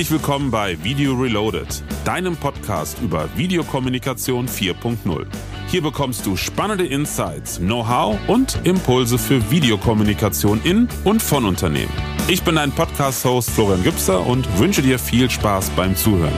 Herzlich willkommen bei Video Reloaded, deinem Podcast über Videokommunikation 4.0. Hier bekommst du spannende Insights, Know-how und Impulse für Videokommunikation in und von Unternehmen. Ich bin dein Podcast-Host Florian Gipser und wünsche dir viel Spaß beim Zuhören.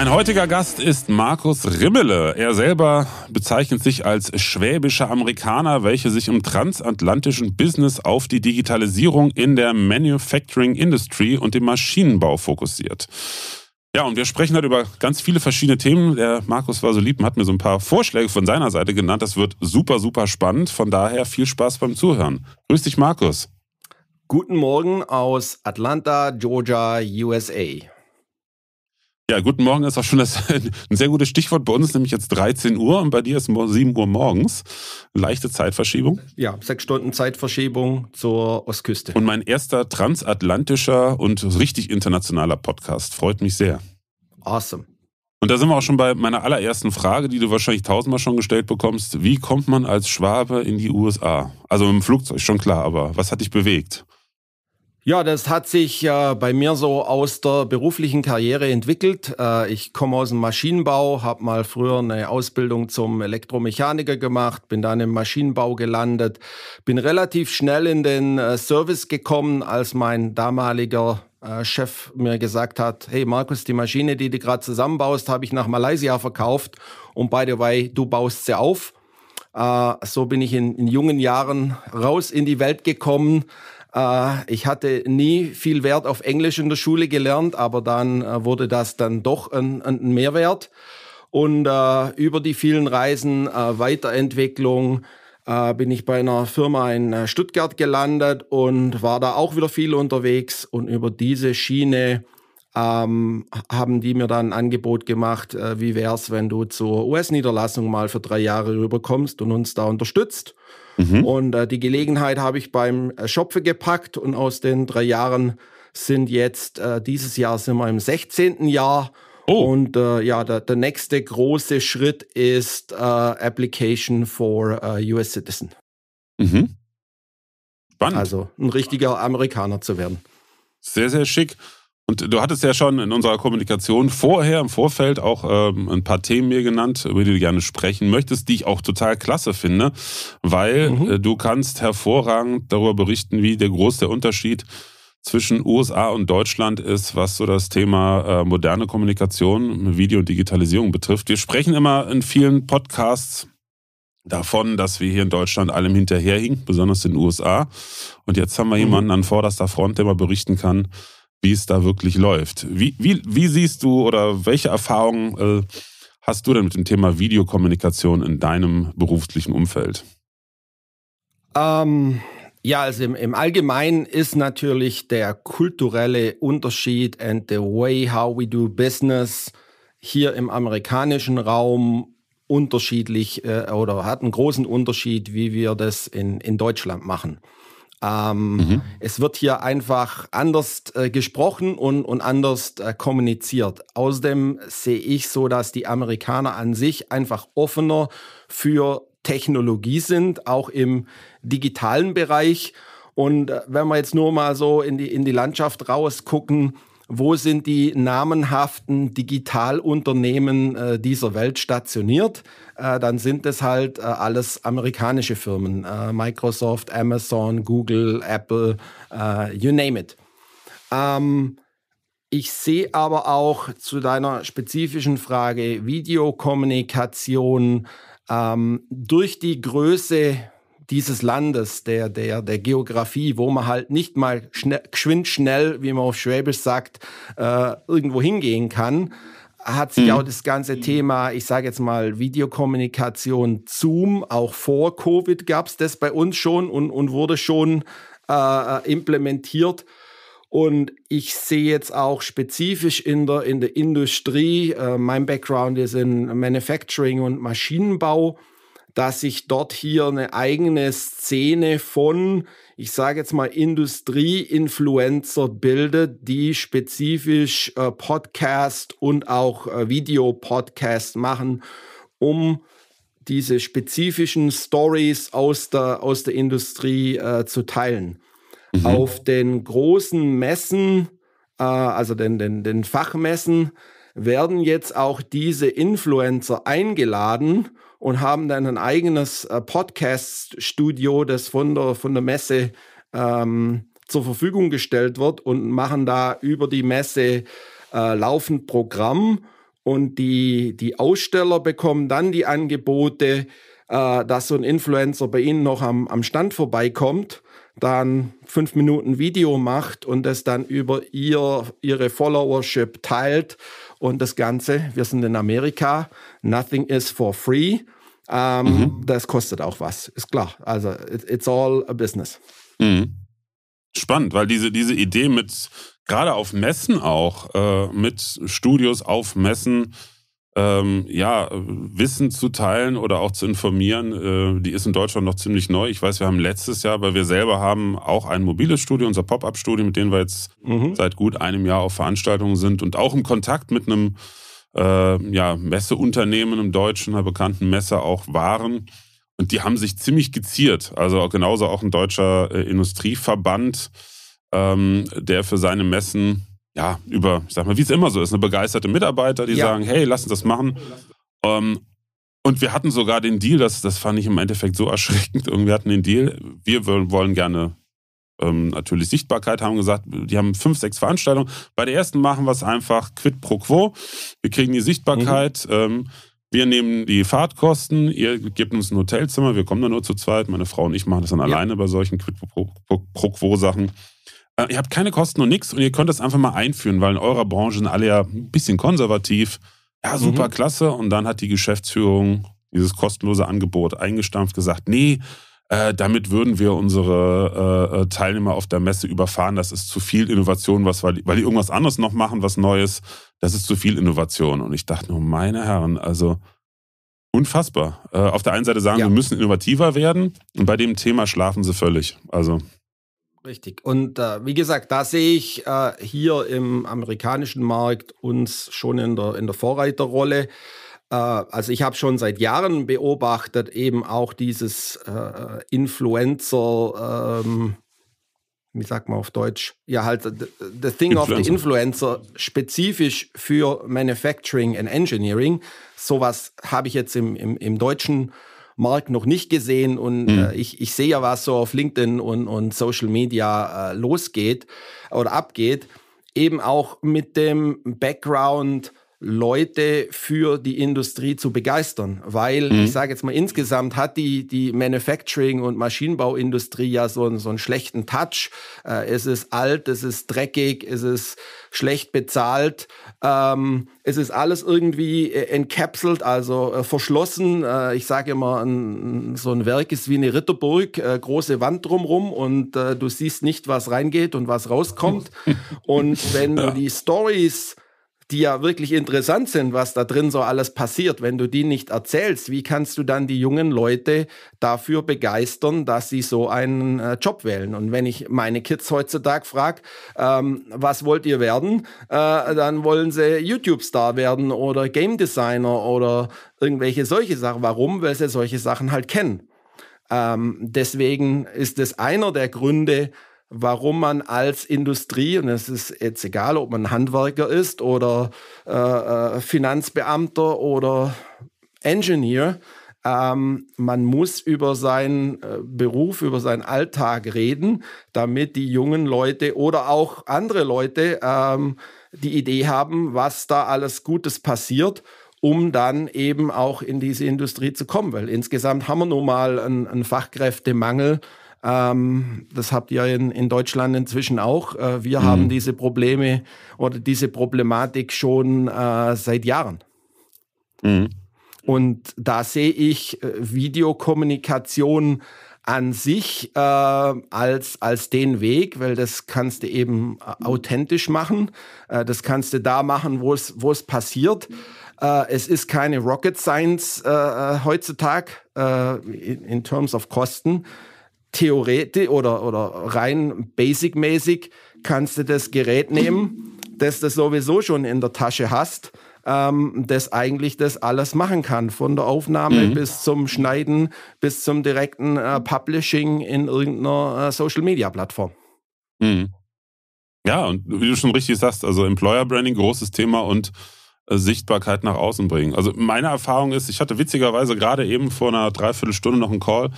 Mein heutiger Gast ist Markus Rimmele. Er selber bezeichnet sich als schwäbischer Amerikaner, welcher sich im transatlantischen Business auf die Digitalisierung in der Manufacturing Industry und dem Maschinenbau fokussiert. Ja, und wir sprechen halt über ganz viele verschiedene Themen. Der Markus war so lieb und hat mir so ein paar Vorschläge von seiner Seite genannt. Das wird super, super spannend. Von daher viel Spaß beim Zuhören. Grüß dich, Markus. Guten Morgen aus Atlanta, Georgia, USA. Ja, guten Morgen ist auch schon das, ein sehr gutes Stichwort. Bei uns ist nämlich jetzt 13 Uhr und bei dir ist 7 Uhr morgens. Leichte Zeitverschiebung. Ja, sechs Stunden Zeitverschiebung zur Ostküste. Und mein erster transatlantischer und richtig internationaler Podcast. Freut mich sehr. Awesome. Und da sind wir auch schon bei meiner allerersten Frage, die du wahrscheinlich tausendmal schon gestellt bekommst. Wie kommt man als Schwabe in die USA? Also im Flugzeug, schon klar, aber was hat dich bewegt? Ja, das hat sich äh, bei mir so aus der beruflichen Karriere entwickelt. Äh, ich komme aus dem Maschinenbau, habe mal früher eine Ausbildung zum Elektromechaniker gemacht, bin dann im Maschinenbau gelandet, bin relativ schnell in den äh, Service gekommen, als mein damaliger äh, Chef mir gesagt hat, hey Markus, die Maschine, die du gerade zusammenbaust, habe ich nach Malaysia verkauft und by the way, du baust sie auf. Äh, so bin ich in, in jungen Jahren raus in die Welt gekommen äh, ich hatte nie viel Wert auf Englisch in der Schule gelernt, aber dann äh, wurde das dann doch ein, ein Mehrwert. Und äh, über die vielen Reisen, Weiterentwicklung, bin ich bei einer Firma in Stuttgart gelandet und war da auch wieder viel unterwegs. Und über diese Schiene ähm, haben die mir dann ein Angebot gemacht, äh, wie wäre es, wenn du zur US-Niederlassung mal für drei Jahre rüberkommst und uns da unterstützt. Mhm. Und äh, die Gelegenheit habe ich beim äh, Schopfe gepackt und aus den drei Jahren sind jetzt, äh, dieses Jahr sind wir im 16. Jahr. Oh. Und äh, ja, der, der, nächste große Schritt ist äh, Application for US Citizen. Mhm. Spannend. Also ein richtiger Amerikaner zu werden. Sehr, sehr schick. Und du hattest ja schon in unserer Kommunikation vorher, im Vorfeld auch ähm, ein paar Themen mir genannt, über die du gerne sprechen möchtest, die ich auch total klasse finde, weil mhm. äh, du kannst hervorragend darüber berichten, wie der groß der Unterschied zwischen USA und Deutschland ist, was so das Thema äh, moderne Kommunikation, Video und Digitalisierung betrifft. Wir sprechen immer in vielen Podcasts davon, dass wir hier in Deutschland allem hinterherhinken, besonders in den USA. Und jetzt haben wir mhm. jemanden an vorderster Front, der mal berichten kann, wie es da wirklich läuft. Wie, wie, wie siehst du oder welche Erfahrungen äh, hast du denn mit dem Thema Videokommunikation in deinem beruflichen Umfeld? Ähm, ja, also im, im, Allgemeinen ist natürlich der kulturelle Unterschied and the way how we do business hier im amerikanischen Raum unterschiedlich äh, oder hat einen großen Unterschied, wie wir das in, in Deutschland machen. Ähm, mhm. Es wird hier einfach anders äh, gesprochen und, und anders äh, kommuniziert. Außerdem sehe ich so, dass die Amerikaner an sich einfach offener für Technologie sind, auch im digitalen Bereich. Und äh, wenn wir jetzt nur mal so in die, in die Landschaft rausgucken, wo sind die namenhaften Digitalunternehmen äh, dieser Welt stationiert, äh, dann sind es halt äh, alles amerikanische Firmen, Microsoft, Amazon, Google, Apple, you name it. Ähm, ich sehe aber auch zu deiner spezifischen Frage Videokommunikation ähm, durch die Größe dieses Landes, der, der, der Geografie, wo man halt nicht mal schnell, geschwind schnell, wie man auf Schwäbisch sagt, äh, irgendwo hingehen kann, hat sich mhm. auch das ganze Thema, ich sage jetzt mal, Videokommunikation, Zoom, auch vor Covid gab es das bei uns schon und, und wurde schon äh, äh, implementiert. Und ich sehe jetzt auch spezifisch in der, in der Industrie, äh, mein Background ist in Manufacturing und Maschinenbau, dass sich dort hier eine eigene Szene von, ich sage jetzt mal, Industrie-Influencer bildet, die spezifisch äh, Podcast und auch äh, Videopodcast machen, um diese spezifischen Stories aus der, aus der Industrie äh, zu teilen. Mhm. Auf den großen Messen, äh, also den, den, den Fachmessen, werden jetzt auch diese Influencer eingeladen und haben dann ein eigenes äh, Podcast-Studio, das von der, von der Messe ähm, zur Verfügung gestellt wird und machen da über die Messe äh, laufend Programm und die, die Aussteller bekommen dann die Angebote, äh, dass so ein Influencer bei ihnen noch am, am Stand vorbeikommt, dann fünf Minuten Video macht und das dann über ihr, ihre Followership teilt und das Ganze, wir sind in Amerika, nothing is for free. Ähm, mhm. Das kostet auch was, ist klar. Also it, it's all a business. Mhm. Spannend, weil diese, diese Idee mit, gerade auf Messen auch, äh, mit Studios auf Messen, ähm, ja, Wissen zu teilen oder auch zu informieren, äh, die ist in Deutschland noch ziemlich neu. Ich weiß, wir haben letztes Jahr, weil wir selber haben auch ein mobiles Studio, unser Pop-Up-Studio, mit dem wir jetzt mhm. seit gut einem Jahr auf Veranstaltungen sind und auch im Kontakt mit einem äh, ja, Messeunternehmen im Deutschen, einer bekannten Messe auch waren. Und die haben sich ziemlich geziert. Also genauso auch ein deutscher äh, Industrieverband, ähm, der für seine Messen, ja, über, ich sag mal, wie es immer so ist, eine begeisterte Mitarbeiter, die ja. sagen, hey, lass uns das machen. Ähm, und wir hatten sogar den Deal, das, das fand ich im Endeffekt so erschreckend. Und wir hatten den Deal, wir wollen gerne ähm, natürlich Sichtbarkeit, haben gesagt, die haben fünf, sechs Veranstaltungen. Bei der ersten machen wir es einfach quid pro quo. Wir kriegen die Sichtbarkeit. Mhm. Ähm, wir nehmen die Fahrtkosten, ihr gebt uns ein Hotelzimmer, wir kommen dann nur zu zweit. Meine Frau und ich machen das dann ja. alleine bei solchen Quid pro, Quo Sachen. Äh, ihr habt keine Kosten und nichts und ihr könnt das einfach mal einführen, weil in eurer Branche sind alle ja ein bisschen konservativ. Ja, mhm. super, mhm. klasse. Und dann hat die Geschäftsführung dieses kostenlose Angebot eingestampft, gesagt, nee, äh, damit würden wir unsere äh, äh, Teilnehmer auf der Messe überfahren. Das ist zu viel Innovation, was, weil, die, weil die irgendwas anderes noch machen, was Neues. Das ist zu viel Innovation. Und ich dachte nur, meine Herren, also unfassbar. Äh, auf der einen Seite sagen, ja. wir müssen innovativer werden und bei dem Thema schlafen sie völlig. Also. Richtig. Und äh, wie gesagt, da sehe ich äh, hier im amerikanischen Markt uns schon in der, in der Vorreiterrolle. Äh, also ich habe schon seit Jahren beobachtet, eben auch dieses äh, Influencer, ähm, wie sagt man auf Deutsch? Ja, halt, the thing Influencer. of the Influencer spezifisch für Manufacturing and Engineering. Sowas habe ich jetzt im, im, im deutschen Markt noch nicht gesehen und mhm. äh, ich, ich sehe ja, was so auf LinkedIn und, und Social Media äh, losgeht oder abgeht. Eben auch mit dem Background Leute für die Industrie zu begeistern, weil mhm. ich sage jetzt mal insgesamt hat die die Manufacturing und Maschinenbauindustrie ja so einen so einen schlechten Touch. Äh, es ist alt, es ist dreckig, es ist schlecht bezahlt, ähm, es ist alles irgendwie äh, entkapselt, also äh, verschlossen. Äh, ich sage immer, ein, so ein Werk ist wie eine Ritterburg, äh, große Wand drumrum und äh, du siehst nicht, was reingeht und was rauskommt. und wenn ja. die Stories die ja wirklich interessant sind, was da drin so alles passiert, wenn du die nicht erzählst, wie kannst du dann die jungen Leute dafür begeistern, dass sie so einen äh, Job wählen? Und wenn ich meine Kids heutzutage frage, ähm, was wollt ihr werden, äh, dann wollen sie YouTube-Star werden oder Game Designer oder irgendwelche solche Sachen. Warum? Weil sie solche Sachen halt kennen. Ähm, deswegen ist es einer der Gründe, warum man als Industrie, und es ist jetzt egal, ob man Handwerker ist oder äh, äh, Finanzbeamter oder Engineer, ähm, man muss über seinen äh, Beruf, über seinen Alltag reden, damit die jungen Leute oder auch andere Leute ähm, die Idee haben, was da alles Gutes passiert um dann eben auch in diese Industrie zu kommen. Weil insgesamt haben wir nun mal einen, einen Fachkräftemangel ähm, das habt ihr in, in Deutschland inzwischen auch. Äh, wir mhm. haben diese Probleme oder diese Problematik schon äh, seit Jahren. Mhm. Und da sehe ich äh, Videokommunikation an sich äh, als, als den Weg, weil das kannst du eben äh, authentisch machen. Äh, das kannst du da machen, wo es passiert. Äh, es ist keine Rocket Science äh, äh, heutzutage in, in terms of Kosten theoretisch oder, oder rein basic-mäßig kannst du das Gerät nehmen, das du sowieso schon in der Tasche hast, ähm, das eigentlich das alles machen kann, von der Aufnahme mhm. bis zum Schneiden, bis zum direkten äh, Publishing in irgendeiner äh, Social-Media-Plattform. Mhm. Ja, und wie du schon richtig sagst, also Employer Branding, großes Thema und Sichtbarkeit nach außen bringen. Also meine Erfahrung ist, ich hatte witzigerweise gerade eben vor einer Dreiviertelstunde noch einen Call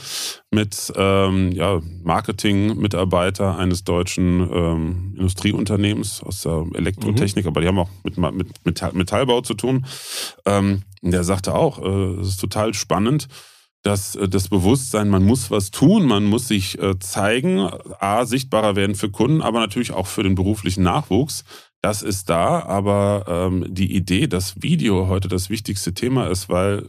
mit ähm, ja, Marketing-Mitarbeiter eines deutschen ähm, Industrieunternehmens aus der Elektrotechnik, mhm. aber die haben auch mit, mit, mit Metallbau zu tun. Ähm, der sagte auch, äh, es ist total spannend, dass äh, das Bewusstsein, man muss was tun, man muss sich äh, zeigen, a, sichtbarer werden für Kunden, aber natürlich auch für den beruflichen Nachwuchs das ist da, aber ähm, die Idee, dass Video heute das wichtigste Thema ist, weil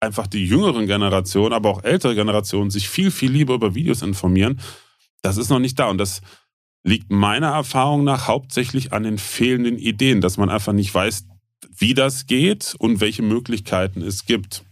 einfach die jüngeren Generationen, aber auch ältere Generationen sich viel, viel lieber über Videos informieren, das ist noch nicht da. Und das liegt meiner Erfahrung nach hauptsächlich an den fehlenden Ideen, dass man einfach nicht weiß, wie das geht und welche Möglichkeiten es gibt.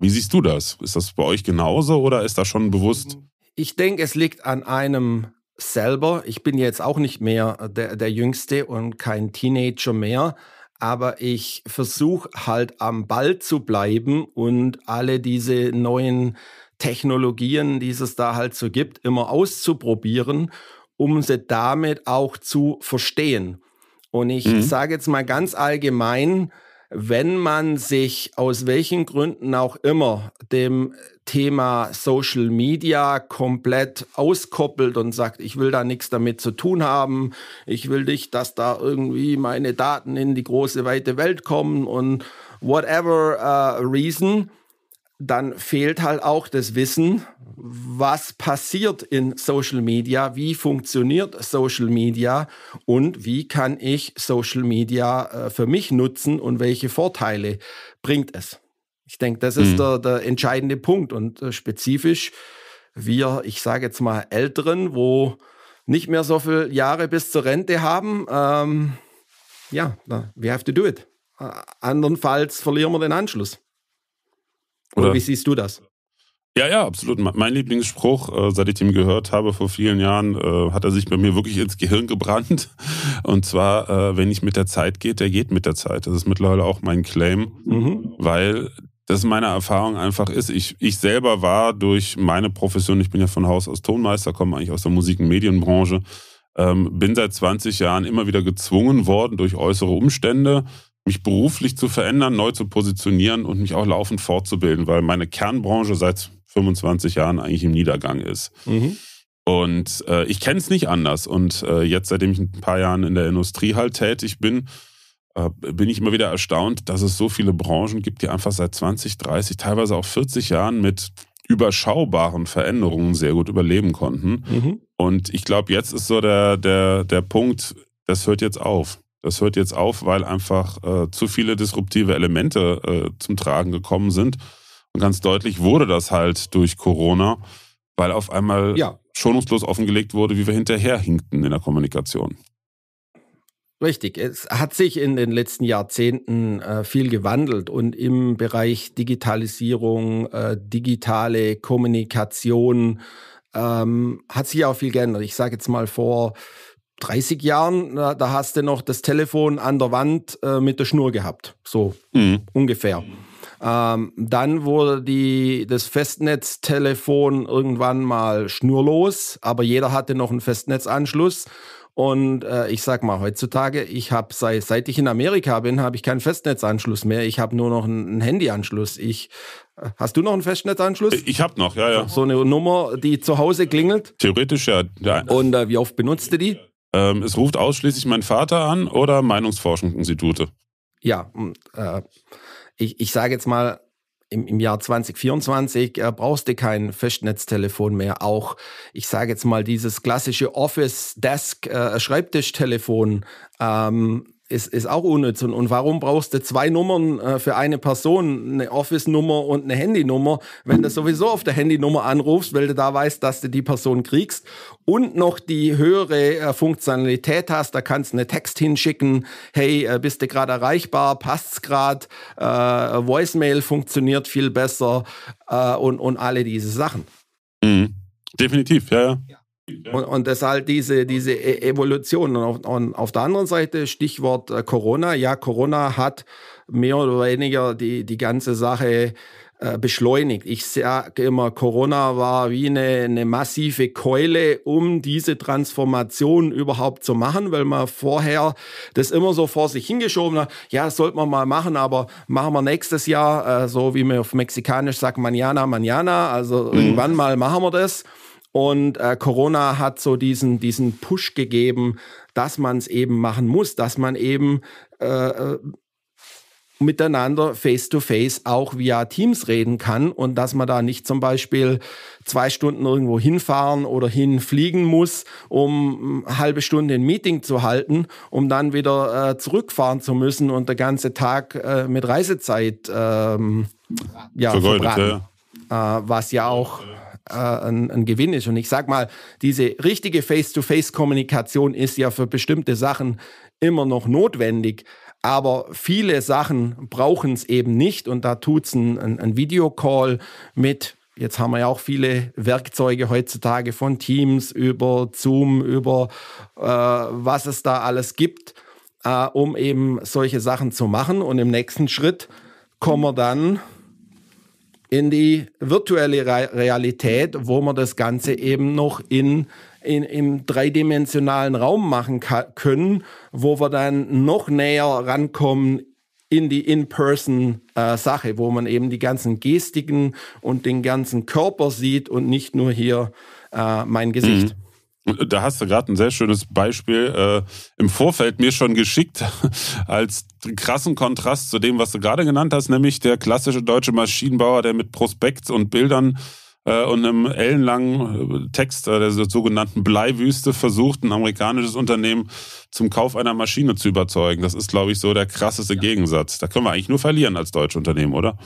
Wie siehst du das? Ist das bei euch genauso oder ist das schon bewusst? Ich denke, es liegt an einem selber, ich bin jetzt auch nicht mehr der, der Jüngste und kein Teenager mehr, aber ich versuche halt am Ball zu bleiben und alle diese neuen Technologien, die es da halt so gibt, immer auszuprobieren, um sie damit auch zu verstehen. Und ich mhm. sage jetzt mal ganz allgemein, wenn man sich aus welchen Gründen auch immer dem Thema Social Media komplett auskoppelt und sagt, ich will da nichts damit zu tun haben, ich will nicht, dass da irgendwie meine Daten in die große weite Welt kommen und whatever uh, reason, dann fehlt halt auch das Wissen, was passiert in Social Media, wie funktioniert Social Media und wie kann ich Social Media äh, für mich nutzen und welche Vorteile bringt es. Ich denke, das ist mhm. der, der, entscheidende Punkt und äh, spezifisch wir, ich sage jetzt mal Älteren, wo nicht mehr so viele Jahre bis zur Rente haben, ähm, ja, we have to do it. Andernfalls verlieren wir den Anschluss. Oder, wie siehst du das? Ja, ja, absolut. Mein Lieblingsspruch, äh, seit ich ihn gehört habe vor vielen Jahren, äh, hat er sich bei mir wirklich ins Gehirn gebrannt. Und zwar, äh, wenn ich mit der Zeit geht, der geht mit der Zeit. Das ist mittlerweile auch mein Claim, mhm. weil das meine Erfahrung einfach ist. Ich, ich selber war durch meine Profession, ich bin ja von Haus aus Tonmeister, komme eigentlich aus der Musik- und Medienbranche, ähm, bin seit 20 Jahren immer wieder gezwungen worden durch äußere Umstände, mich beruflich zu verändern, neu zu positionieren und mich auch laufend fortzubilden, weil meine Kernbranche seit 25 Jahren eigentlich im Niedergang ist. Mhm. Und äh, ich kenne es nicht anders. Und äh, jetzt, seitdem ich ein paar Jahren in der Industrie halt tätig bin, äh, bin ich immer wieder erstaunt, dass es so viele Branchen gibt, die einfach seit 20, 30, teilweise auch 40 Jahren mit überschaubaren Veränderungen sehr gut überleben konnten. Mhm. Und ich glaube, jetzt ist so der, der, der Punkt, das hört jetzt auf. Das hört jetzt auf, weil einfach äh, zu viele disruptive Elemente äh, zum Tragen gekommen sind. Und ganz deutlich wurde das halt durch Corona, weil auf einmal ja. schonungslos offengelegt wurde, wie wir hinterherhinkten in der Kommunikation. Richtig, es hat sich in den letzten Jahrzehnten äh, viel gewandelt und im Bereich Digitalisierung, äh, digitale Kommunikation ähm, hat sich auch viel geändert. Ich sage jetzt mal vor 30 Jahren, da hast du noch das Telefon an der Wand äh, mit der Schnur gehabt. So mhm. ungefähr. Ähm, dann wurde die, das Festnetztelefon irgendwann mal schnurlos, aber jeder hatte noch einen Festnetzanschluss. Und äh, ich sag mal, heutzutage, ich habe seit, seit ich in Amerika bin, habe ich keinen Festnetzanschluss mehr. Ich habe nur noch einen, einen Handyanschluss. Ich äh, Hast du noch einen Festnetzanschluss? Ich habe noch, ja, ja. So eine Nummer, die zu Hause klingelt? Theoretisch, ja. ja. Und äh, wie oft benutzt du die? ähm, es ruft ausschließlich mein Vater an oder Meinungsforschungsinstitute? Ja, mm, äh, ich, ich sage jetzt mal, im, im Jahr 2024 äh, brauchst du kein Festnetztelefon mehr. Auch, ich sage jetzt mal, dieses klassische Office-Desk-Schreibtischtelefon. Äh, ähm, ist, ist auch unnütz. Und, warum brauchst du zwei Nummern äh, für eine Person, eine Office-Nummer und eine Handynummer, wenn du sowieso auf der Handynummer anrufst, weil du da weißt, dass du die Person kriegst und noch die höhere äh, Funktionalität hast, da kannst du einen Text hinschicken, hey, äh, bist du gerade erreichbar, passt's gerade, äh, Voicemail funktioniert viel besser äh, und, und alle diese Sachen. Mhm. Definitiv, ja, ja. ja. Und, und das ist halt diese, diese e-, Evolution. Und auf, und auf der anderen Seite, Stichwort äh, Corona. Ja, Corona hat mehr oder weniger die, die ganze Sache äh, beschleunigt. Ich sage immer, Corona war wie eine, eine massive Keule, um diese Transformation überhaupt zu machen, weil man vorher das immer so vor sich hingeschoben hat. Ja, das sollte man mal machen, aber machen wir nächstes Jahr, äh, so wie man auf Mexikanisch sagt, manana, manana, also mhm. irgendwann mal machen wir das. Und äh, Corona hat so diesen, diesen Push gegeben, dass man es eben machen muss, dass man eben äh, äh miteinander face-to-face -face auch via Teams reden kann und dass man da nicht zum Beispiel zwei Stunden irgendwo hinfahren oder hinfliegen muss, um eine hm, halbe Stunde ein Meeting zu halten, um dann wieder äh, zurückfahren zu müssen und der ganze Tag äh, mit Reisezeit ähm, ja, Vergeudet, verbraten. Ja. Äh, was ja auch äh, ein, ein Gewinn ist. Und ich sage mal, diese richtige Face-to-Face-Kommunikation ist ja für bestimmte Sachen immer noch notwendig. Aber viele Sachen brauchen es eben nicht und da tut es ein, ein, ein Videocall mit. Jetzt haben wir ja auch viele Werkzeuge heutzutage von Teams über Zoom, über äh, was es da alles gibt, äh, um eben solche Sachen zu machen. Und im nächsten Schritt kommen wir dann in die virtuelle Realität, wo man das Ganze eben noch in, in im dreidimensionalen Raum machen können, wo wir dann noch näher rankommen in die In-Person-Sache, äh, wo man eben die ganzen Gestiken und den ganzen Körper sieht und nicht nur hier äh, mein Gesicht. Mhm. Da hast du gerade ein sehr schönes Beispiel äh, im Vorfeld mir schon geschickt, als krassen Kontrast zu dem, was du gerade genannt hast, nämlich der klassische deutsche Maschinenbauer, der mit Prospekt und Bildern äh, und einem ellenlangen äh, Text äh, der sogenannten Bleiwüste versucht, ein amerikanisches Unternehmen zum Kauf einer Maschine zu überzeugen. Das ist, glaube ich, so der krasseste ja. Gegensatz. Da können wir eigentlich nur verlieren als deutsche Unternehmen, oder?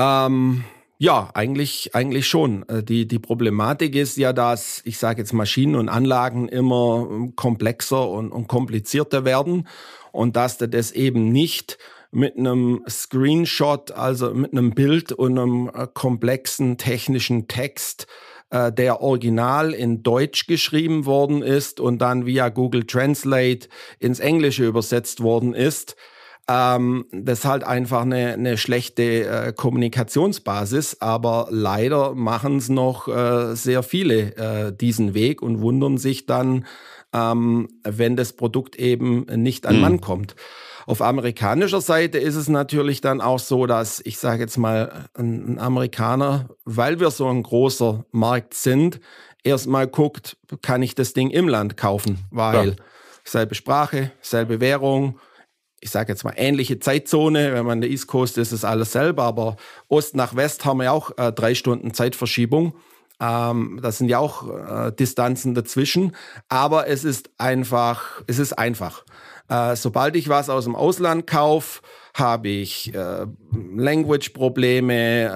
Ähm. Um ja, eigentlich, eigentlich schon. Äh, die, die Problematik ist ja, dass, ich sage jetzt, Maschinen und Anlagen immer ähm, komplexer und, und komplizierter werden und dass du das eben nicht mit einem Screenshot, also mit einem Bild und einem äh, komplexen technischen Text äh, der original in Deutsch geschrieben worden ist und dann via Google Translate ins Englische übersetzt worden ist, ähm, das ist halt einfach eine, eine schlechte äh, Kommunikationsbasis, aber leider machen es noch äh, sehr viele äh, diesen Weg und wundern sich dann, ähm, wenn das Produkt eben nicht an mhm. Mann mhm. kommt. Auf amerikanischer Seite ist es natürlich dann auch so, dass ich sage jetzt mal, ein Amerikaner, weil wir so ein großer Markt sind, erstmal guckt, kann ich das Ding im Land kaufen, weil ja. selbe Sprache, selbe Währung, ich sage jetzt mal, ähnliche Zeitzone. Wenn man in der East Coast ist, ist es alles selber, aber Ost nach West haben wir ja auch äh, drei Stunden Zeitverschiebung. Ähm, das sind ja auch äh, Distanzen dazwischen. Aber es ist einfach, es ist einfach. Äh, sobald ich was aus dem Ausland kaufe, habe ich äh, Language-Probleme, äh,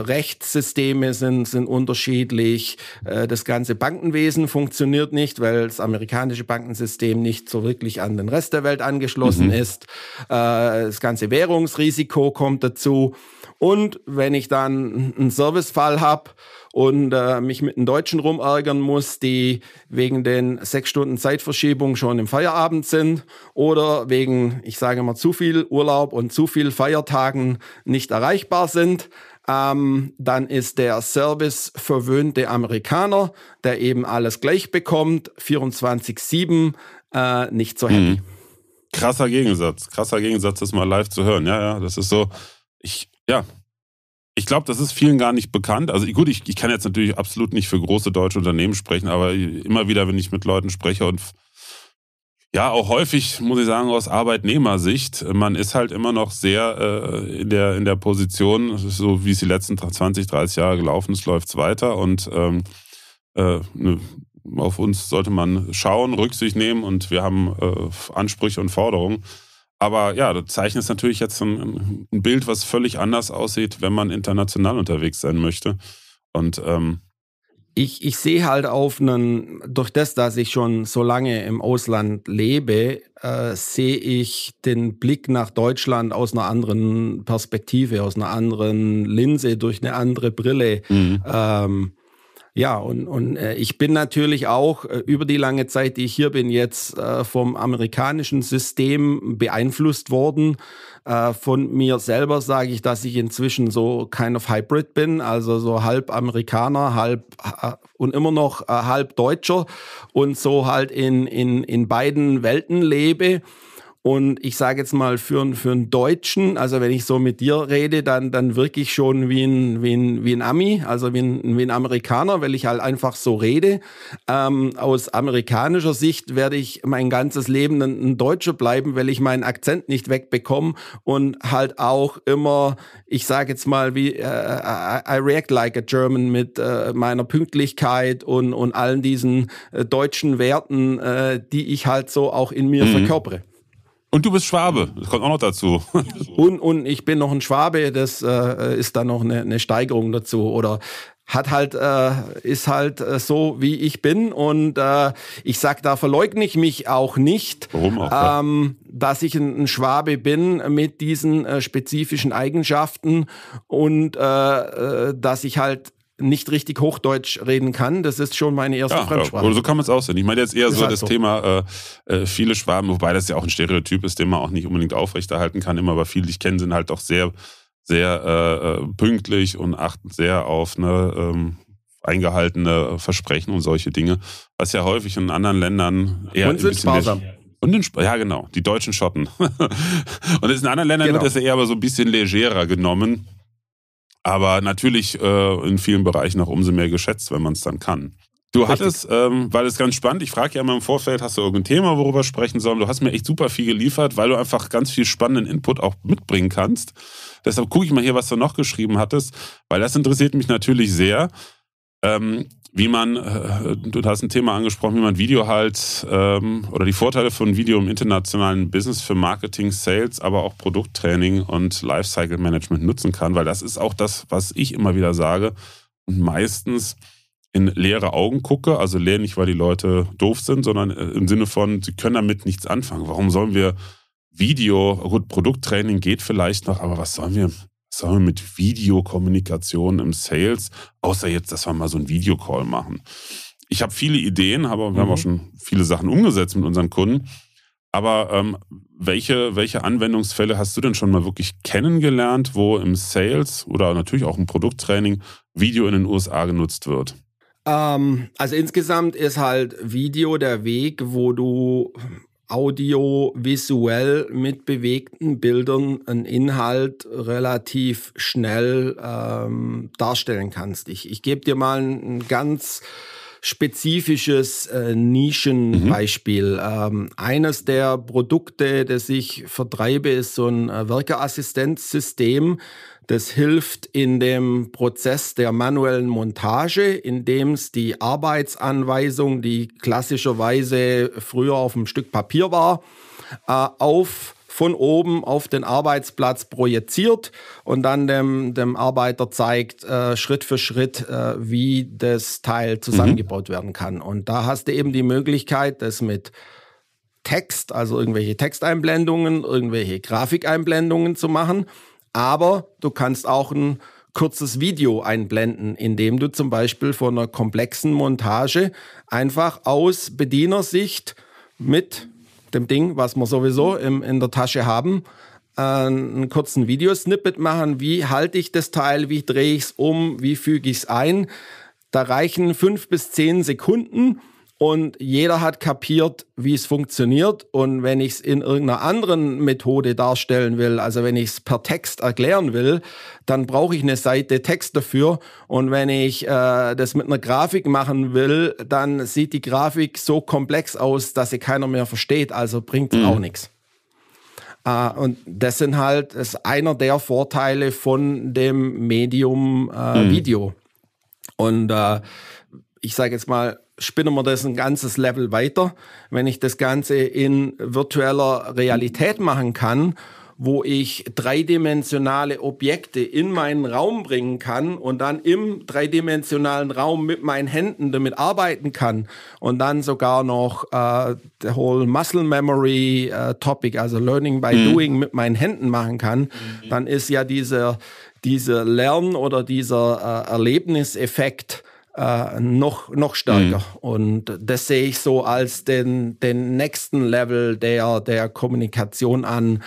Rechtssysteme sind, sind unterschiedlich, äh, das ganze Bankenwesen funktioniert nicht, weil das amerikanische Bankensystem nicht so wirklich an den Rest der Welt angeschlossen mhm. ist, äh, das ganze Währungsrisiko kommt dazu und wenn ich dann einen Servicefall habe und äh, mich mit den Deutschen rumärgern muss, die wegen den sechs Stunden Zeitverschiebung schon im Feierabend sind oder wegen, ich sage mal, zu viel Urlaub und zu viel Feiertagen nicht erreichbar sind. Ähm, dann ist der Service verwöhnte Amerikaner, der eben alles gleich bekommt, 24-7, äh, nicht so happy. Mhm. Krasser Gegensatz, krasser Gegensatz, das mal live zu hören. Ja, ja, das ist so, ich, ja, ich glaube, das ist vielen gar nicht bekannt. Also gut, ich, ich, kann jetzt natürlich absolut nicht für große deutsche Unternehmen sprechen, aber immer wieder, wenn ich mit Leuten spreche und ja, auch häufig, muss ich sagen, aus Arbeitnehmersicht, man ist halt immer noch sehr äh, in, der, in der Position, so wie es die letzten 20, 30 Jahre gelaufen ist, läuft es weiter und ähm, äh, ne, auf uns sollte man schauen, Rücksicht nehmen und wir haben äh, Ansprüche und Forderungen. Aber ja, du zeichnest natürlich jetzt ein, ein, Bild, was völlig anders aussieht, wenn man international unterwegs sein möchte. Und ähm ich, ich sehe halt auf einen, durch das, dass ich schon so lange im Ausland lebe, äh, sehe ich den Blick nach Deutschland aus einer anderen Perspektive, aus einer anderen Linse, durch eine andere Brille. Mhm. Ähm, ja, und, und äh, ich bin natürlich auch äh, über die lange Zeit, die ich hier bin, jetzt äh, vom amerikanischen System beeinflusst worden. Äh, von mir selber sage ich, dass ich inzwischen so kind of hybrid bin, also so halb Amerikaner, halb äh, und immer noch äh, halb Deutscher und so halt in, in, in beiden Welten lebe. Und ich sage jetzt mal für, für einen Deutschen, also wenn ich so mit dir rede, dann, dann ich schon wie ein, wie, ein, wie ein Ami, also wie ein, wie ein Amerikaner, weil ich halt einfach so rede. Ähm, aus amerikanischer Sicht werde ich mein ganzes Leben ein, Deutscher bleiben, weil ich meinen Akzent nicht wegbekomme und halt auch immer, ich sage jetzt mal, wie äh, äh, I react like a German mit äh, meiner Pünktlichkeit und, und allen diesen äh, deutschen Werten, äh, die ich halt so auch in mir mhm. verkörpere. Und du bist Schwabe, das kommt auch noch dazu. Und, und ich bin noch ein Schwabe, das äh, ist dann noch eine, eine, Steigerung dazu. Oder hat halt, äh, ist halt äh, so, wie ich bin. Und äh, ich sag, da verleugne ich mich auch nicht, Warum auch, ähm, dass ich ein, ein, Schwabe bin mit diesen äh, spezifischen Eigenschaften und äh, äh dass ich halt nicht richtig Hochdeutsch reden kann. Das ist schon meine erste ja, Fremdsprache. Oder so kann man es aussehen. Ich meine jetzt eher ist so halt das so. Thema äh, äh, viele Schwaben, wobei das ja auch ein Stereotyp ist, den man auch nicht unbedingt aufrechterhalten kann. Immer, aber viele, die ich kenne, sind halt auch sehr, sehr äh, äh pünktlich und achten sehr auf eine ähm, eingehaltene Versprechen und solche Dinge, was ja häufig in anderen Ländern eher und sind sparsam. Und in ja genau, die deutschen Schotten. und in anderen Ländern genau. wird das ja eher aber so ein bisschen legerer genommen aber natürlich äh, in vielen Bereichen auch umso mehr geschätzt, wenn man es dann kann. Du hattest, ähm, weil es ganz spannend, ich frage ja immer im Vorfeld, hast du irgendein Thema, worüber sprechen sollen? Du hast mir echt super viel geliefert, weil du einfach ganz viel spannenden Input auch mitbringen kannst. Deshalb gucke ich mal hier, was du noch geschrieben hattest, weil das interessiert mich natürlich sehr ähm, wie man, äh, du hast ein Thema angesprochen, wie man Video halt ähm, oder die Vorteile von Video im internationalen Business für Marketing, Sales, aber auch Produkttraining und Lifecycle Management nutzen kann, weil das ist auch das, was ich immer wieder sage und meistens in leere Augen gucke, also leer nicht, weil die Leute doof sind, sondern äh, im Sinne von, sie können damit nichts anfangen. Warum sollen wir Video, gut, Produkttraining geht vielleicht noch, aber was sollen wir sagen wir, mit Videokommunikation im Sales, außer jetzt, dass wir mal so einen Videocall machen. Ich habe viele Ideen, aber wir mhm. haben auch mhm. schon viele Sachen umgesetzt mit unseren Kunden. Aber ähm, welche, welche Anwendungsfälle hast du denn schon mal wirklich kennengelernt, wo im Sales oder natürlich auch im Produkttraining Video in den USA genutzt wird? Ähm, also insgesamt ist halt Video der Weg, wo du audiovisuell mit bewegten Bildern einen Inhalt relativ schnell ähm, darstellen kannst. Ich, ich gebe dir mal ein, ein ganz spezifisches äh, Nischenbeispiel. Mhm. Ähm, eines der Produkte, das ich vertreibe, ist so ein äh, Werkeassistenzsystem. Das hilft in dem Prozess der manuellen Montage, indem es die Arbeitsanweisung, die klassischerweise früher auf einem Stück Papier war, äh, auf von oben auf den Arbeitsplatz projiziert und dann dem, dem Arbeiter zeigt, äh, Schritt für Schritt, äh, wie das Teil mhm. zusammengebaut mhm. werden kann. Und da hast du eben die Möglichkeit, das mit Text, also irgendwelche Texteinblendungen, irgendwelche Grafikeinblendungen zu machen. Aber du kannst auch ein kurzes Video einblenden, indem du zum Beispiel von einer komplexen Montage einfach aus Bedienersicht mit dem Ding, was wir sowieso im, in der Tasche haben, äh, einen kurzen Videosnippet machen, wie halte ich das Teil, wie drehe ich es um, wie füge ich es ein. Da reichen fünf bis zehn Sekunden und jeder hat kapiert, wie es funktioniert. Und wenn ich es in irgendeiner anderen Methode darstellen will, also wenn ich es per Text erklären will, dann brauche ich eine Seite Text dafür. Und wenn ich äh, das mit einer Grafik machen will, dann sieht die Grafik so komplex aus, dass sie keiner mehr versteht. Also bringt mhm. auch nichts. Äh, und das sind halt das ist einer der Vorteile von dem Medium äh, mhm. Video. Und äh, ich sage jetzt mal, spinnen wir das ein ganzes Level weiter, wenn ich das Ganze in virtueller Realität machen kann, wo ich dreidimensionale Objekte in meinen Raum bringen kann und dann im dreidimensionalen Raum mit meinen Händen damit arbeiten kann und dann sogar noch äh, the whole Muscle Memory äh, Topic, also Learning by mhm. Doing mit meinen Händen machen kann, dann ist ja dieser, dieser Lern- oder dieser äh, Erlebniseffekt äh, noch, noch stärker. Mhm. Und das sehe ich so als den, den nächsten Level der, der Kommunikation an,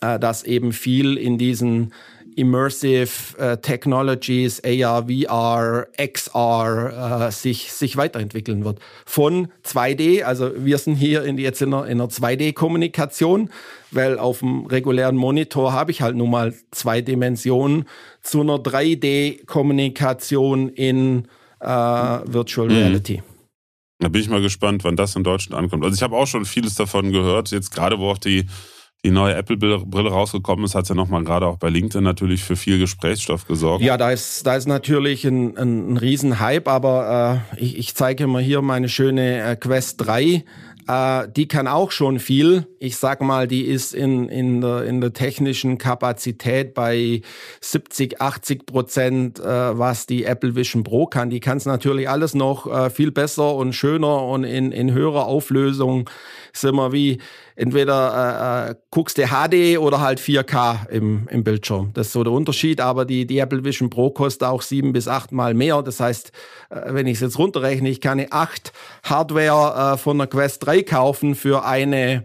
äh, dass eben viel in diesen Immersive äh, Technologies, AR, VR, XR äh, sich, sich weiterentwickeln wird. Von 2D, also wir sind hier in, jetzt in einer, in einer 2D-Kommunikation, weil auf dem regulären Monitor habe ich halt nun mal zwei Dimensionen, zu einer 3D-Kommunikation in äh, Virtual mhm. Reality. Da bin ich mal gespannt, wann das in Deutschland ankommt. Also ich habe auch schon vieles davon gehört, jetzt gerade wo auch die, die neue Apple-Brille rausgekommen ist, hat es ja nochmal gerade auch bei LinkedIn natürlich für viel Gesprächsstoff gesorgt. Ja, da ist, da ist natürlich ein, ein, ein Riesenhype, aber äh, ich, ich zeige mal hier meine schöne äh, Quest 3 äh, die kann auch schon viel. Ich sag mal, die ist in, in, der, in der technischen Kapazität bei 70, 80 Prozent, äh, was die Apple Vision Pro kann. Die kann es natürlich alles noch äh, viel besser und schöner und in, in höherer Auflösung sind wir wie entweder äh, äh, guckst du HD oder halt 4K im, im Bildschirm. Das ist so der Unterschied, aber die, die Apple Vision Pro kostet auch sieben bis acht Mal mehr. Das heißt, äh, wenn ich es jetzt runterrechne, ich kann eine acht Hardware äh, von der Quest 3 kaufen für eine äh,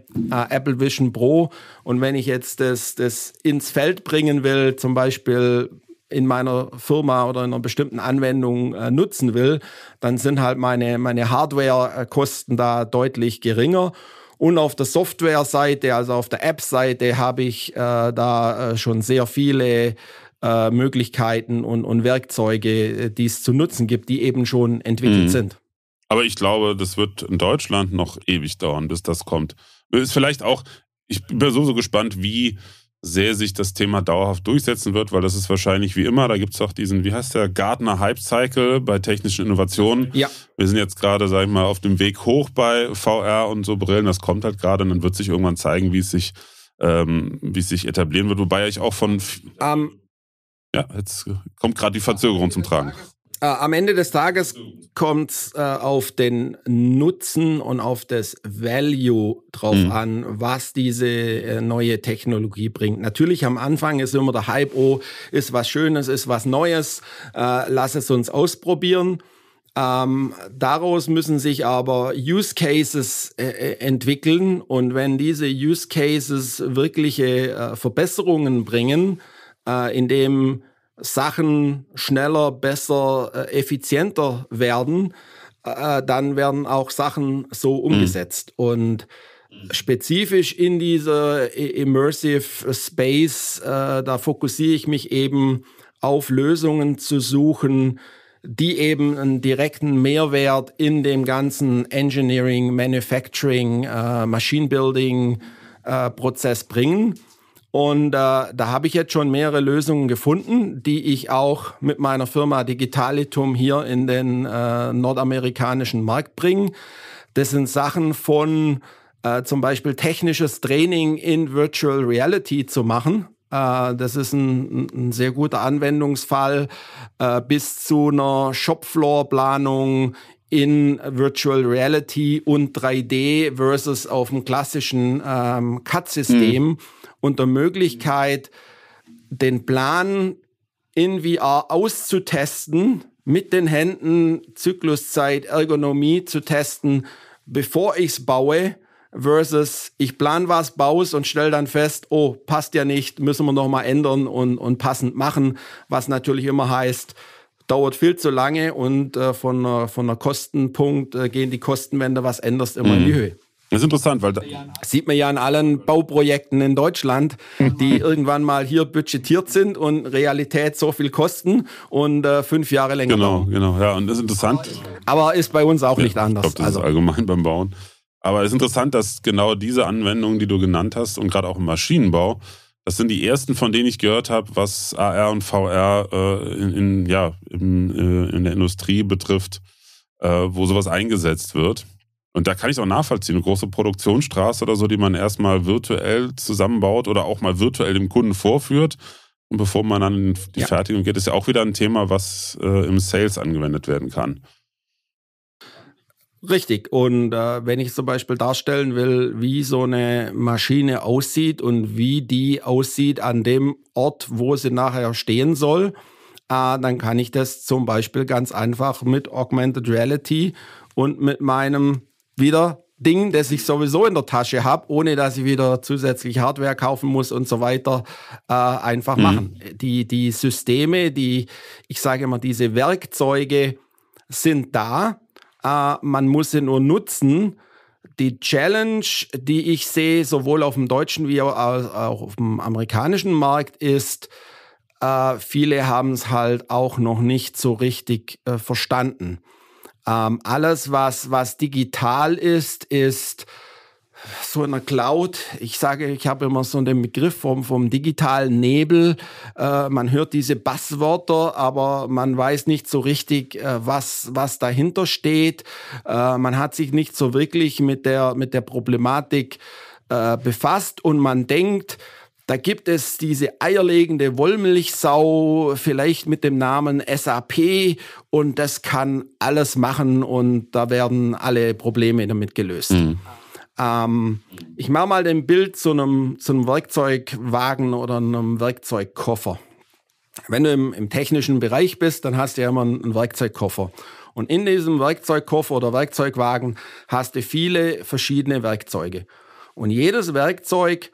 Apple Vision Pro. Und wenn ich jetzt das, das ins Feld bringen will, zum Beispiel in meiner Firma oder in einer bestimmten Anwendung äh, nutzen will, dann sind halt meine, meine Hardware-Kosten äh, da deutlich geringer. Und auf der Software-Seite, also auf der App-Seite, habe ich äh, da äh, schon sehr viele äh, Möglichkeiten und, und Werkzeuge, äh, die es zu nutzen gibt, die eben schon entwickelt mhm. sind. Aber ich glaube, das wird in Deutschland noch ewig dauern, bis das kommt. Ist vielleicht auch, ich bin so, so gespannt, wie sehr sich das Thema dauerhaft durchsetzen wird, weil das ist wahrscheinlich wie immer. Da gibt es auch diesen, wie heißt der, Gartner Hype Cycle bei technischen Innovationen. Ja. Wir sind jetzt gerade, sag ich mal, auf dem Weg hoch bei VR und so Brillen. Das kommt halt gerade und dann wird sich irgendwann zeigen, wie es sich, ähm, wie es sich etablieren wird. Wobei ich auch von. Um, ähm. ja, jetzt kommt gerade die Verzögerung zum Tragen äh, am Ende des Tages kommt es äh, auf den Nutzen und auf das Value drauf mhm. an, was diese äh, neue Technologie bringt. Natürlich am Anfang ist immer der Hype, oh, ist was Schönes, ist was Neues, äh, lass es uns ausprobieren. Ähm, daraus müssen sich aber Use Cases äh, äh, entwickeln und wenn diese Use Cases wirkliche äh, Verbesserungen bringen, äh, indem Sachen schneller, besser, äh, effizienter werden, äh, dann werden auch Sachen so mhm. umgesetzt. Mhm. Und spezifisch in diese äh, Immersive Space, da fokussiere ich mich eben auf Lösungen zu suchen, die eben einen direkten Mehrwert in dem ganzen Engineering, Manufacturing, Machine Building Prozess bringen und äh, da habe ich jetzt schon mehrere Lösungen gefunden, die ich auch mit meiner Firma Digitalitum hier in den äh, nordamerikanischen Markt bringe. Das sind Sachen von äh, zum Beispiel technisches Training in Virtual Reality zu machen. Äh, das ist ein, ein, sehr guter Anwendungsfall äh, bis zu einer Shopfloor-Planung in Virtual Reality und 3D versus auf dem klassischen ähm, CAD-System. Mhm und der Möglichkeit, den Plan in VR auszutesten, mit den Händen Zykluszeit, Ergonomie zu testen, bevor ich es baue, versus ich plan was, baus und stelle dann fest, oh, passt ja nicht, müssen wir nochmal ändern und, und passend machen, was natürlich immer heißt, dauert viel zu lange und äh, von, äh, von der Kostenpunkt äh, gehen die Kostenwände, was änderst immer mhm. in die mhm. Höhe. Das ist interessant, weil. Das sieht man ja an allen Bauprojekten in Deutschland, die mhm. irgendwann mal hier budgetiert sind und Realität so viel kosten und äh, fünf Jahre länger. Genau, bauen. genau, ja, und das ist interessant. Aber ist bei uns auch ja, nicht anders. Ich glaube, das also. ist allgemein beim Bauen. Aber es ist interessant, dass genau diese Anwendungen, die du genannt hast und gerade auch im Maschinenbau, das sind die ersten, von denen ich gehört habe, was AR und VR äh, in, in, ja, in, äh, in der Industrie betrifft, äh, wo sowas eingesetzt wird. Und da kann ich es auch nachvollziehen. Eine große Produktionsstraße oder so, die man erstmal virtuell zusammenbaut oder auch mal virtuell dem Kunden vorführt. Und bevor man dann in die ja. Fertigung geht, ist ja auch wieder ein Thema, was äh, im Sales angewendet werden kann. Richtig. Und äh, wenn ich zum Beispiel darstellen will, wie so eine Maschine aussieht und wie die aussieht an dem Ort, wo sie nachher stehen soll, äh, dann kann ich das zum Beispiel ganz einfach mit Augmented Reality und mit meinem wieder Ding, das ich sowieso in der Tasche habe, ohne dass ich wieder zusätzlich Hardware kaufen muss und so weiter, äh, einfach mhm. machen. Die, die Systeme, die, ich sage immer, diese Werkzeuge sind da. Äh, man muss sie nur nutzen. Die Challenge, die ich sehe, sowohl auf dem deutschen wie auch auf dem amerikanischen Markt, ist, äh, viele haben es halt auch noch nicht so richtig äh, verstanden. Ähm, alles, was, was digital ist, ist so in der Cloud. Ich sage, ich habe immer so den Begriff vom, vom digitalen Nebel. Äh, man hört diese Basswörter, aber man weiß nicht so richtig, äh, was, was dahinter steht. Äh, man hat sich nicht so wirklich mit der, mit der Problematik äh, befasst und man denkt, da gibt es diese eierlegende Wollmilchsau, vielleicht mit dem Namen SAP, und das kann alles machen und da werden alle Probleme damit gelöst. Mhm. Ähm, ich mache mal den Bild zu einem, zu einem Werkzeugwagen oder einem Werkzeugkoffer. Wenn du im, im technischen Bereich bist, dann hast du ja immer einen Werkzeugkoffer. Und in diesem Werkzeugkoffer oder Werkzeugwagen hast du viele verschiedene Werkzeuge. Und jedes Werkzeug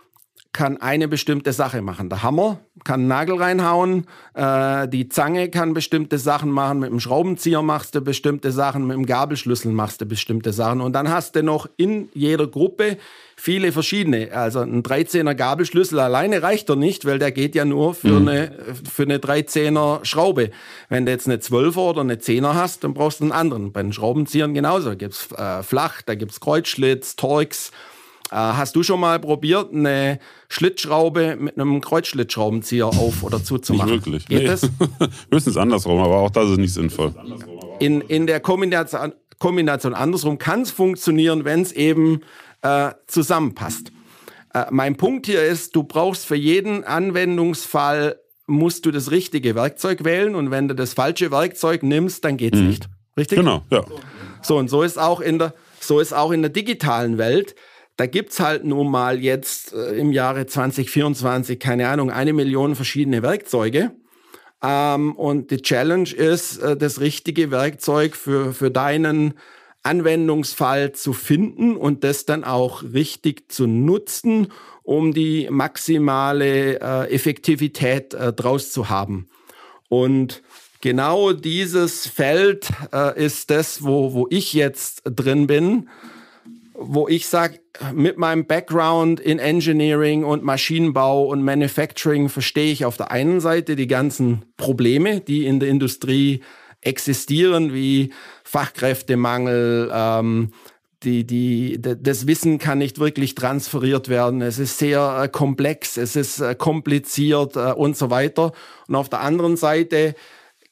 kann eine bestimmte Sache machen. Der Hammer kann einen Nagel reinhauen, äh, die Zange kann bestimmte Sachen machen, mit dem Schraubenzieher machst du bestimmte Sachen, mit dem Gabelschlüssel machst du bestimmte Sachen. Und dann hast du noch in jeder Gruppe viele verschiedene. Also ein 13er Gabelschlüssel alleine reicht doch nicht, weil der geht ja nur für, mhm. eine, für eine 13er Schraube. Wenn du jetzt eine 12er oder eine 10er hast, dann brauchst du einen anderen. Bei den Schraubenziehern genauso. Da gibt es äh, Flach, da gibt es Kreuzschlitz, Torx äh, hast du schon mal probiert, eine Schlittschraube mit einem Kreuzschlittschraubenzieher auf oder zuzumachen? Nicht wirklich. Geht nee. das? Höchstens andersrum, aber auch das ist nicht sinnvoll. In, in der Kombination, Kombination andersrum kann es funktionieren, wenn es eben äh, zusammenpasst. Äh, mein Punkt hier ist, du brauchst für jeden Anwendungsfall musst du das richtige Werkzeug wählen und wenn du das falsche Werkzeug nimmst, dann geht's mhm. nicht. Richtig? Genau, ja. So und so ist auch in der so ist auch in der digitalen Welt. Da gibt's halt nun mal jetzt äh, im Jahre 2024, keine Ahnung, eine Million verschiedene Werkzeuge. Ähm, und die Challenge ist, äh, das richtige Werkzeug für, für deinen Anwendungsfall zu finden und das dann auch richtig zu nutzen, um die maximale äh, Effektivität äh, draus zu haben. Und genau dieses Feld äh, ist das, wo, wo ich jetzt drin bin wo ich sage, mit meinem Background in Engineering und Maschinenbau und Manufacturing verstehe ich auf der einen Seite die ganzen Probleme, die in der Industrie existieren, wie Fachkräftemangel, ähm, die, die, das Wissen kann nicht wirklich transferiert werden. Es ist sehr äh, komplex, es ist äh, kompliziert äh, und so weiter. Und auf der anderen Seite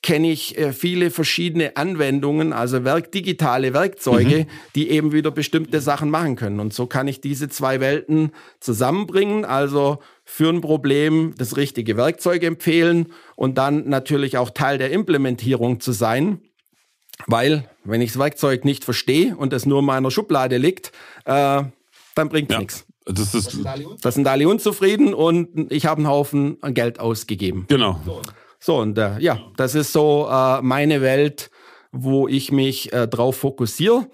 kenne ich äh, viele verschiedene Anwendungen, also Werk, digitale Werkzeuge, mhm. die eben wieder bestimmte Sachen machen können. Und so kann ich diese zwei Welten zusammenbringen, also für ein Problem das richtige Werkzeug empfehlen und dann natürlich auch Teil der Implementierung zu sein. Weil, wenn ich das Werkzeug nicht verstehe und es nur in meiner Schublade liegt, äh, dann bringt es ja. nichts. Das, das, sind alle unzufrieden und ich habe einen Haufen Geld ausgegeben. Genau. So. So, und äh, ja, das ist so äh, meine Welt, wo ich mich äh, drauf fokussiere.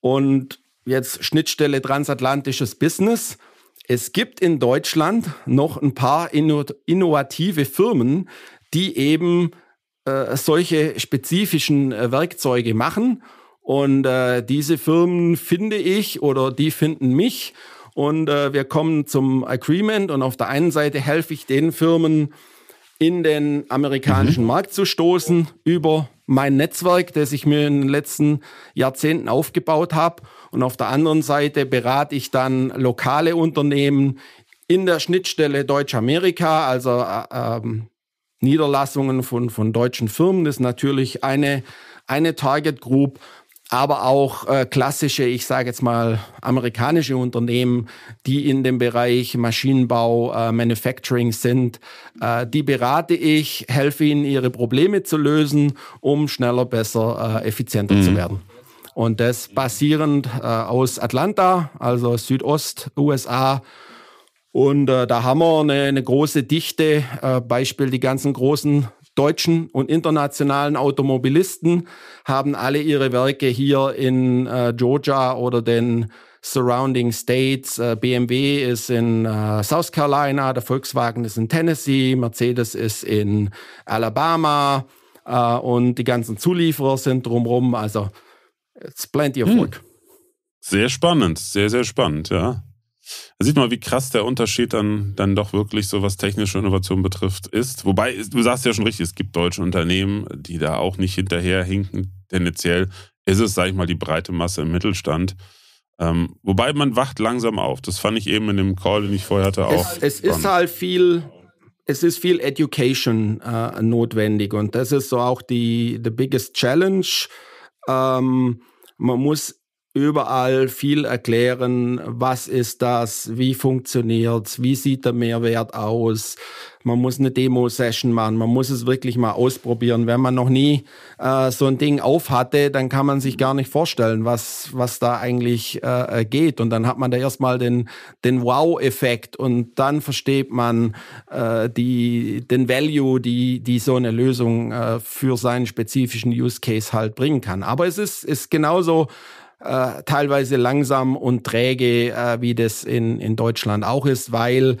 Und jetzt Schnittstelle transatlantisches Business. Es gibt in Deutschland noch ein paar inno innovative Firmen, die eben äh, solche spezifischen äh, Werkzeuge machen. Und äh, diese Firmen finde ich oder die finden mich. Und äh, wir kommen zum Agreement. Und auf der einen Seite helfe ich den Firmen, in den amerikanischen mhm. Markt zu stoßen über mein Netzwerk, das ich mir in den letzten Jahrzehnten aufgebaut habe. Und auf der anderen Seite berate ich dann lokale Unternehmen in der Schnittstelle Deutsch-Amerika, also äh, ähm, Niederlassungen von, von deutschen Firmen. Das ist natürlich eine, eine Target Group, aber auch äh, klassische, ich sage jetzt mal, amerikanische Unternehmen, die in dem Bereich Maschinenbau, äh, Manufacturing sind, äh, die berate ich, helfe ihnen, ihre Probleme zu lösen, um schneller, besser, äh, effizienter mhm. zu werden. Und das basierend äh, aus Atlanta, also Südost USA, und äh, da haben wir eine, eine große Dichte, äh, Beispiel die ganzen großen deutschen und internationalen Automobilisten haben alle ihre Werke hier in äh, Georgia oder den surrounding states. Äh, BMW ist in äh, South Carolina, der Volkswagen ist in Tennessee, Mercedes ist in Alabama äh, und die ganzen Zulieferer sind drumherum. Also it's plenty of hm. work. Hm. Sehr spannend, sehr, sehr spannend, ja. Da sieht man, wie krass der Unterschied dann, dann doch wirklich so, was technische Innovation betrifft, ist. Wobei, du sagst ja schon richtig, es gibt deutsche Unternehmen, die da auch nicht hinterherhinken. Tendenziell ist es, sag ich mal, die breite Masse im Mittelstand. Ähm, wobei man wacht langsam auf. Das fand ich eben in dem Call, den ich vorher hatte, auch. Es, es ist halt viel, es ist viel Education äh, notwendig und das ist so auch die the biggest challenge. Ähm, man muss überall viel erklären, was ist das, wie funktioniert's, wie sieht der Mehrwert aus. Man muss eine Demo-Session machen, man muss es wirklich mal ausprobieren. Wenn man noch nie äh, so ein Ding aufhatte, dann kann man sich gar nicht vorstellen, was, was da eigentlich äh, äh, geht. Und dann hat man da erstmal den, den Wow-Effekt und dann versteht man äh, die, den Value, die, die so eine Lösung äh, für seinen spezifischen Use Case halt bringen kann. Aber es ist, ist genauso äh, teilweise langsam und träge, äh, wie das in, in Deutschland auch ist, weil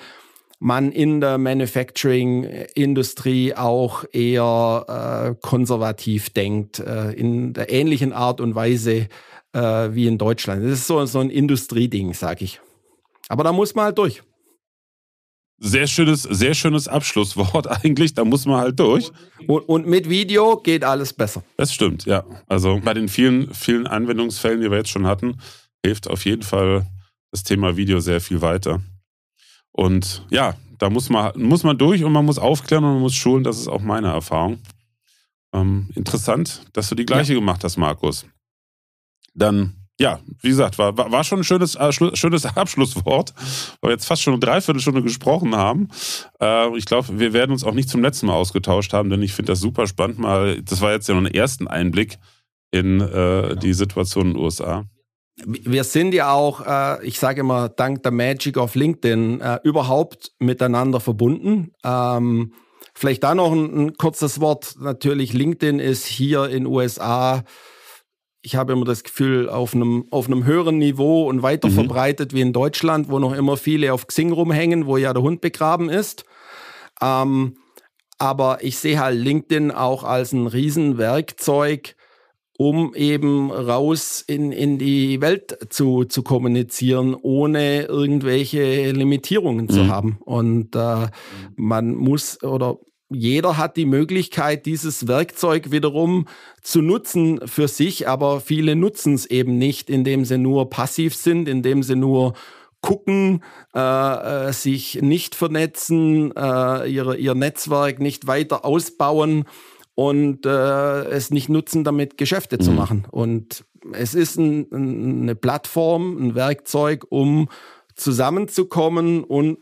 man in der Manufacturing-Industrie auch eher äh, konservativ denkt, äh, in der ähnlichen Art und Weise äh, wie in Deutschland. Das ist so, so ein Industrieding, sage ich. Aber da muss man halt durch. Sehr schönes, sehr schönes Abschlusswort eigentlich. Da muss man halt durch. Und, und, mit Video geht alles besser. Das stimmt, ja. Also bei den vielen, vielen Anwendungsfällen, die wir jetzt schon hatten, hilft auf jeden Fall das Thema Video sehr viel weiter. Und ja, da muss man, muss man durch und man muss aufklären und man muss schulen. Das ist auch meine Erfahrung. Ähm, interessant, dass du die gleiche ja. gemacht hast, Markus. Dann ja, wie gesagt, war, war schon ein schönes, äh, schönes Abschlusswort, weil wir jetzt fast schon eine Dreiviertelstunde gesprochen haben. Äh, ich glaube, wir werden uns auch nicht zum letzten Mal ausgetauscht haben, denn ich finde das super spannend. Mal, das war jetzt ja nur einen ersten Einblick in äh, die Situation in den USA. Wir sind ja auch, äh, ich sage immer, dank der Magic of LinkedIn äh, überhaupt miteinander verbunden. Ähm, vielleicht da noch ein, ein kurzes Wort. Natürlich, LinkedIn ist hier in USA ich habe immer das Gefühl, auf einem, auf einem höheren Niveau und weiter mhm. verbreitet wie in Deutschland, wo noch immer viele auf Xing rumhängen, wo ja der Hund begraben ist. Ähm, aber ich sehe halt LinkedIn auch als ein Riesenwerkzeug, um eben raus in, in die Welt zu, zu kommunizieren, ohne irgendwelche Limitierungen mhm. zu haben. Und äh, mhm. man muss oder jeder hat die Möglichkeit, dieses Werkzeug wiederum zu nutzen für sich, aber viele nutzen es eben nicht, indem sie nur passiv sind, indem sie nur gucken, äh, äh sich nicht vernetzen, äh, ihre, ihr Netzwerk nicht weiter ausbauen und äh, es nicht nutzen, damit Geschäfte mhm. zu machen. Und es ist ein, ein, eine Plattform, ein Werkzeug, um zusammenzukommen und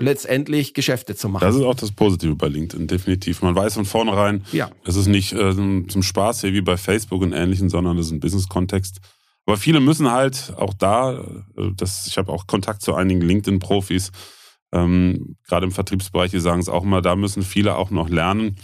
letztendlich Geschäfte zu machen. Das ist auch das Positive bei LinkedIn, definitiv. Man weiß von vornherein, ja. es ist nicht äh, zum Spaß hier wie bei Facebook und Ähnlichem, sondern es ist ein Business-Kontext. Aber viele müssen halt auch da, äh, das, ich habe auch Kontakt zu einigen LinkedIn-Profis, ähm, gerade im Vertriebsbereich, die sagen es auch mal, da müssen viele auch noch lernen,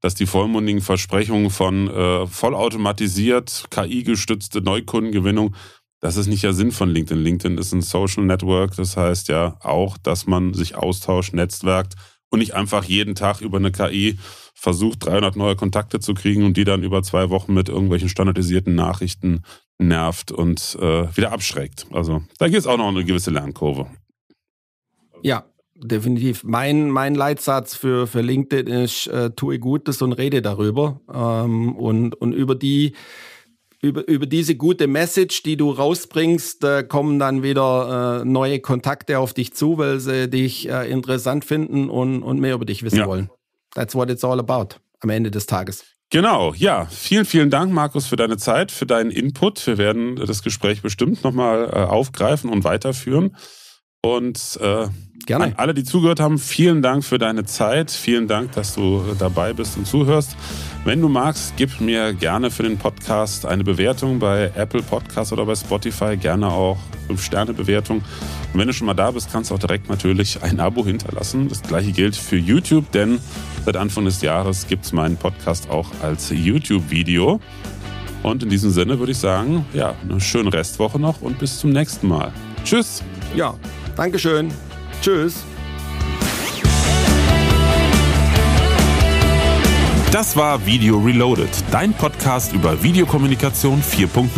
dass die vollmundigen Versprechungen von äh, vollautomatisiert, KI-gestützte Neukundengewinnung das ist nicht der Sinn von LinkedIn. LinkedIn ist ein Social Network, das heißt ja auch, dass man sich austauscht, netzwerkt und nicht einfach jeden Tag über eine KI versucht, 300 neue Kontakte zu kriegen und die dann über zwei Wochen mit irgendwelchen standardisierten Nachrichten nervt und äh, wieder abschreckt. Also da gibt es auch noch eine gewisse Lernkurve. Ja, definitiv. Mein, mein Leitsatz für, für LinkedIn ist, äh, tue Gutes und rede darüber. Ähm, und, und über die über, über diese gute Message, die du rausbringst, äh, kommen dann wieder äh, neue Kontakte auf dich zu, weil sie dich äh, interessant finden und, und mehr über dich wissen ja. wollen. That's what it's all about am Ende des Tages. Genau, ja. Vielen, vielen Dank, Markus, für deine Zeit, für deinen Input. Wir werden das Gespräch bestimmt nochmal äh, aufgreifen und weiterführen. Und äh, Gerne. an alle, die zugehört haben, vielen Dank für deine Zeit. Vielen Dank, dass du dabei bist und zuhörst. Wenn du magst, gib mir gerne für den Podcast eine Bewertung bei Apple Podcast oder bei Spotify, gerne auch 5-Sterne-Bewertung. Und wenn du schon mal da bist, kannst du auch direkt natürlich ein Abo hinterlassen. Das gleiche gilt für YouTube, denn seit Anfang des Jahres gibt es meinen Podcast auch als YouTube-Video. Und in diesem Sinne würde ich sagen, ja, eine schöne Restwoche noch und bis zum nächsten Mal. Tschüss. Ja, Dankeschön. Tschüss. Das war Video Reloaded, dein Podcast über Videokommunikation 4.0.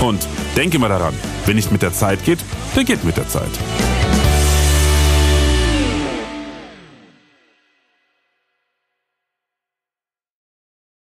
Und denke mal daran, wenn nicht mit der Zeit geht, der geht mit der Zeit.